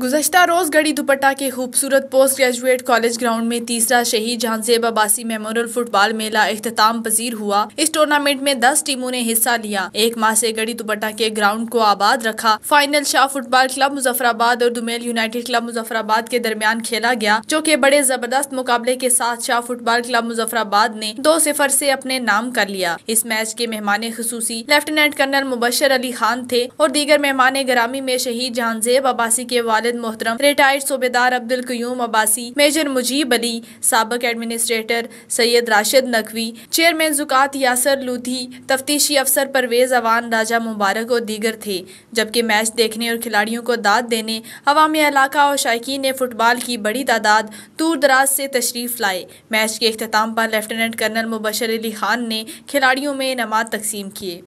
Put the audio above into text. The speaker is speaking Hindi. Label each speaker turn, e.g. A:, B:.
A: गुजशत रोज़ गढ़ी दुपट्टा के खूबसूरत पोस्ट ग्रेजुएट कॉलेज ग्राउंड में तीसरा शहीद जहांजेब अबासी मेमोरियल फुटबॉल मेला अख्ताम पजीर हुआ इस टूर्नामेंट में दस टीमों ने हिस्सा लिया एक माह से गढ़ी दुपट्टा के ग्राउंड को आबाद रखा final Shah football club Muzaffarabad और दुमेल यूनाइटेड क्लब मुजफ्फराबाद के दरमियान खेला गया जो की बड़े जबरदस्त मुकाबले के साथ शाह फुटबॉल क्लब मुजफ्फराबाद ने दो सिफर ऐसी अपने नाम कर लिया इस मैच के मेहमान खसूसी लेफ्टिनेंट कर्नल मुबशर अली खान थे और दीगर मेहमान ग्रामी में शहीद जहांजेब अबासी के वाले खालिद मोहतरम रिटायर्ड सूबेदार अब्दुल क्यूम अब्बासी मेजर मुजीब अली सबक एडमिनिस्ट्रेटर सैयद राशिद नकवी चेयरमैन जुकात यासर लूथी तफ्तीशी अफसर परवेज अवान राजा मुबारक और दीगर थे जबकि मैच देखने और खिलाड़ियों को दाद देने अवामी इलाका और शायक ने फुटबॉल की बड़ी तादाद दूर दराज से तशरीफ लाए मैच के अख्ताम पर लेफ्टिनेंट कर्नल मुबशर अली खान ने खिलाड़ियों में इनाम तकसीम किए